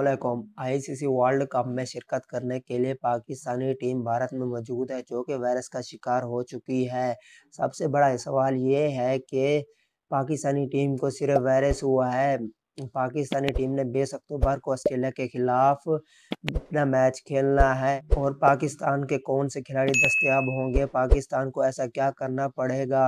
मोलैकॉम ICC world cup में शिरकत करने के लिए पाकिस्तानी टीम भारत में मौजूद है जो कि वायरस का शिकार हो चुकी है सबसे बड़ा सवाल ये है कि पाकिस्तानी टीम को सिर्फ वायरस हुआ है पाकिस्तानी टीम ने बीस अक्टूबर तो को ऑस्ट्रेलिया के खिलाफ अपना मैच खेलना है और पाकिस्तान के कौन से खिलाड़ी दस्तियाब होंगे पाकिस्तान को ऐसा क्या करना पड़ेगा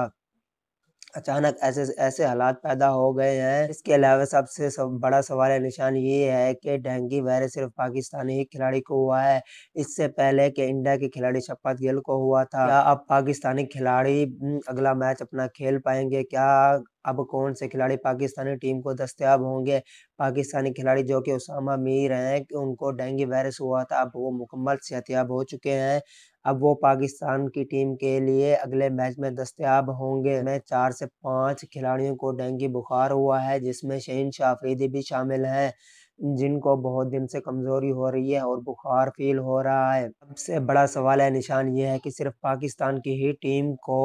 अचानक ऐसे ऐसे हालात पैदा हो गए हैं इसके अलावा सबसे सब बड़ा सवाल निशान ये है कि डेंगू वायरस सिर्फ पाकिस्तानी ही खिलाड़ी को हुआ है इससे पहले कि इंडिया के खिलाड़ी शपथ गिल को हुआ था क्या अब पाकिस्तानी खिलाड़ी हम्म, अगला मैच अपना खेल पाएंगे क्या अब कौन से खिलाड़ी पाकिस्तानी टीम को दस्तियाब होंगे पाकिस्तानी खिलाड़ी जो कि उसामा मीर हैं उनको डेंगू वायरस हुआ था अब वो मुकम्मल सेहतियाब हो चुके हैं अब वो पाकिस्तान की टीम के लिए अगले मैच में दस्तियाब होंगे में चार से पाँच खिलाड़ियों को डेंगू बुखार हुआ है जिसमें शहीन शाफरीदी भी शामिल हैं जिनको बहुत दिन से कमज़ोरी हो रही है और बुखार फील हो रहा है सबसे बड़ा सवाल है निशान ये है कि सिर्फ पाकिस्तान की ही टीम को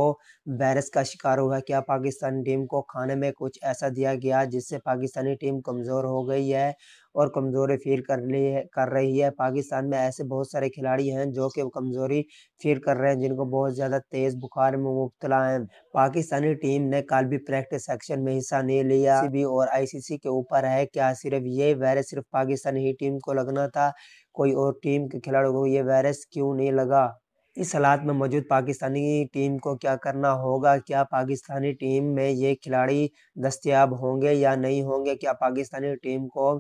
वायरस का शिकार हुआ क्या पाकिस्तानी टीम को खाने में कुछ ऐसा दिया गया जिससे पाकिस्तानी टीम कमज़ोर हो गई है और कमज़ोरी फील कर ली है कर रही है पाकिस्तान में ऐसे बहुत सारे खिलाड़ी हैं जो कि कमज़ोरी फील कर रहे हैं जिनको बहुत ज़्यादा तेज़ बुखार में मुबतला है पाकिस्तानी टीम ने कल भी प्रैक्टिस सेक्शन में हिस्सा नहीं लिया भी और आईसीसी के ऊपर है क्या सिर्फ ये वायरस सिर्फ पाकिस्तान ही टीम को लगना था कोई और टीम के खिलाड़ियों को ये वायरस क्यों नहीं लगा इस हालात में मौजूद पाकिस्तानी टीम को क्या करना होगा क्या पाकिस्तानी टीम में ये खिलाड़ी दस्तियाब होंगे या नहीं होंगे क्या पाकिस्तानी टीम को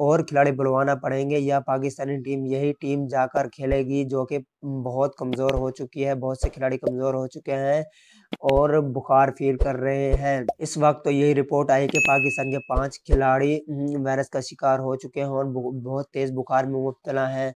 और खिलाड़ी बुलवाना पड़ेंगे या पाकिस्तानी टीम यही टीम जाकर खेलेगी जो कि बहुत कमज़ोर हो चुकी है बहुत से खिलाड़ी कमज़ोर हो चुके हैं और बुखार फील कर रहे हैं इस वक्त तो यही रिपोर्ट आई कि पाकिस्तान के पांच खिलाड़ी हम्म, वायरस का शिकार हो चुके हैं और बहुत तेज़ बुखार में मुबतला हैं